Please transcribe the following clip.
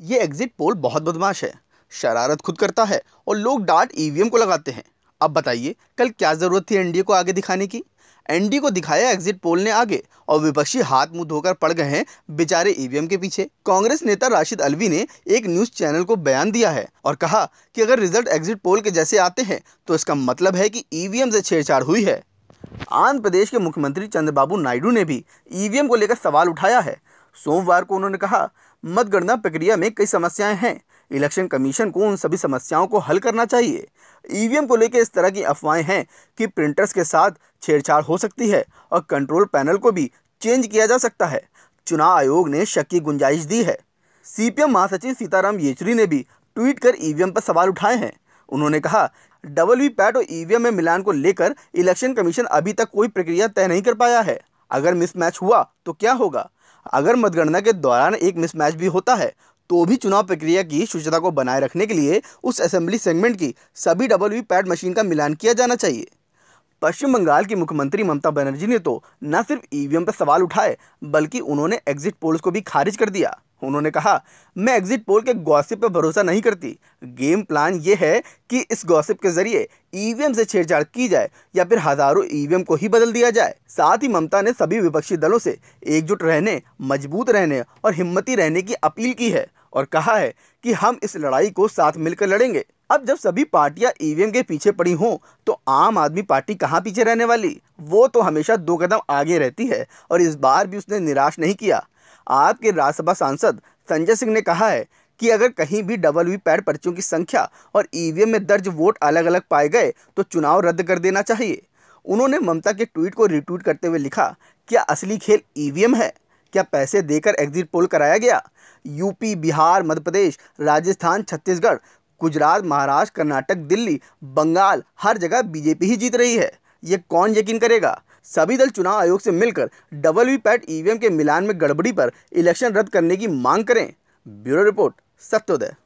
ये exit poll बहुत बदमाश है शरारत खुद करता है और लोग डांट ईवीएम e को लगाते हैं अब बताइए कल क्या ज़रूरत थी एनडीए को आगे दिखाने की एनडीए को दिखाया एग्जिट पोल ने आगे और विपक्षी हाथ मुंह धोकर पड़ गए हैं बेचारे ईवीएम e के पीछे कांग्रेस नेता राशिद अलवी ने एक न्यूज चैनल को बयान दिया है और कहा कि अगर रिजल्ट एग्जिट पोल के जैसे आते हैं तो इसका मतलब है कि ईवीएम e से छेड़छाड़ हुई है आंध्र प्रदेश के मुख्यमंत्री चंद्रबाबू नायडू ने भी ईवीएम को लेकर सवाल उठाया है सोमवार को उन्होंने कहा मतगणना प्रक्रिया में कई समस्याएं हैं इलेक्शन कमीशन को उन सभी समस्याओं को हल करना चाहिए ईवीएम को लेकर इस तरह की अफवाहें हैं कि प्रिंटर्स के साथ छेड़छाड़ हो सकती है और कंट्रोल पैनल को भी चेंज किया जा सकता है चुनाव आयोग ने शक की गुंजाइश दी है सीपीएम महासचिव सीताराम येचुरी ने भी ट्वीट कर ईवीएम पर सवाल उठाए हैं उन्होंने कहा डबल वी पैट और ईवीएम में मिलान को लेकर इलेक्शन कमीशन अभी तक कोई प्रक्रिया तय नहीं कर पाया है अगर मिसमैच हुआ तो क्या होगा अगर मतगणना के दौरान एक मिसमैच भी होता है तो भी चुनाव प्रक्रिया की शुचिता को बनाए रखने के लिए उस असेंबली सेगमेंट की सभी डबल वी पैड मशीन का मिलान किया जाना चाहिए पश्चिम बंगाल की मुख्यमंत्री ममता बनर्जी ने तो न सिर्फ ईवीएम पर सवाल उठाए बल्कि उन्होंने एग्जिट पोल्स को भी खारिज कर दिया उन्होंने कहा मैं एग्जिट पोल के गॉसिप पर भरोसा नहीं करती गेम प्लान ये है कि इस गॉसिप के जरिए ईवीएम से छेड़छाड़ की जाए या फिर हजारों ईवीएम को ही बदल दिया जाए साथ ही ममता ने सभी विपक्षी दलों से एकजुट रहने मजबूत रहने और हिम्मती रहने की अपील की है और कहा है कि हम इस लड़ाई को साथ मिलकर लड़ेंगे अब जब सभी पार्टियां ईवीएम e के पीछे पड़ी हों तो आम आदमी पार्टी कहाँ पीछे रहने वाली वो तो हमेशा दो कदम आगे रहती है और इस बार भी उसने निराश नहीं किया आपके राज्यसभा सांसद संजय सिंह ने कहा है कि अगर कहीं भी डबल वी पैड पर्चियों की संख्या और ईवीएम e में दर्ज वोट अलग अलग पाए गए तो चुनाव रद्द कर देना चाहिए उन्होंने ममता के ट्वीट को रिट्वीट करते हुए लिखा क्या असली खेल ईवीएम e है क्या पैसे देकर एग्जिट पोल कराया गया यूपी बिहार मध्य प्रदेश राजस्थान छत्तीसगढ़ गुजरात महाराष्ट्र कर्नाटक दिल्ली बंगाल हर जगह बीजेपी ही जीत रही है ये कौन यकीन करेगा सभी दल चुनाव आयोग से मिलकर डबल वी पैट ईवीएम के मिलान में गड़बड़ी पर इलेक्शन रद्द करने की मांग करें ब्यूरो रिपोर्ट सत्योदय